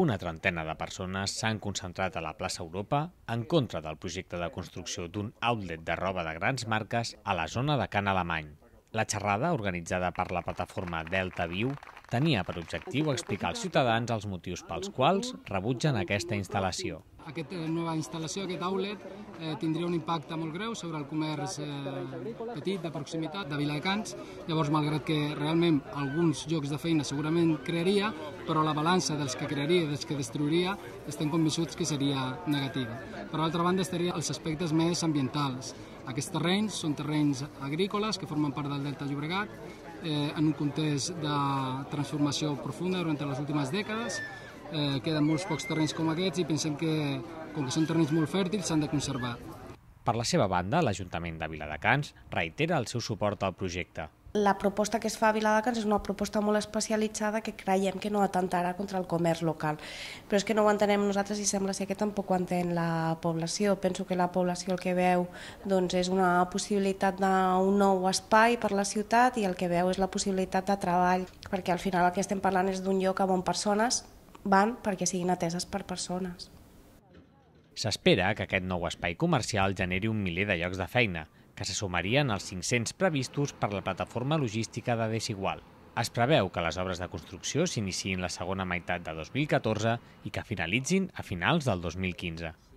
Una trentena de persones s'han concentrat a la plaça Europa en contra del projecte de construcció d'un outlet de roba de grans marques a la zona de Can Alemany. La xerrada, organitzada per la plataforma Delta Viu, tenia per objectiu explicar als ciutadans els motius pels quals rebutgen aquesta instal·lació. Aquesta eh, nova instal·lació, aquest outlet, eh, tindria un impacte molt greu sobre el comerç eh, petit, de proximitat, de Viladecans. Llavors, malgrat que realment alguns llocs de feina segurament crearia, però la balança dels que crearia i dels que destruiria estem convençuts que seria negativa. Per altra banda, estaria els aspectes més ambientals. Aquests terrenys són terrenys agrícoles que formen part del Delta Llobregat, eh, en un context de transformació profunda durant les últimes dècades, eh, queden molts pocs terrenys com aquests i pensem que, com que són terrenys molt fèrtils, s'han de conservar. Per la seva banda, l'Ajuntament de Viladecans reitera el seu suport al projecte. La proposta que es fa a Viladecans és una proposta molt especialitzada que creiem que no atentarà contra el comerç local. Però és que no ho entenem nosaltres i sembla ser que tampoc ho entén la població. Penso que la població el que veu doncs, és una possibilitat d'un nou espai per la ciutat i el que veu és la possibilitat de treball, perquè al final el que estem parlant és d'un lloc on persones van perquè siguin ateses per persones. S'espera que aquest nou espai comercial generi un miler de llocs de feina, que se sumarien als 500 previstos per la plataforma logística de Desigual. Es preveu que les obres de construcció s'iniciïn la segona meitat de 2014 i que finalitzin a finals del 2015.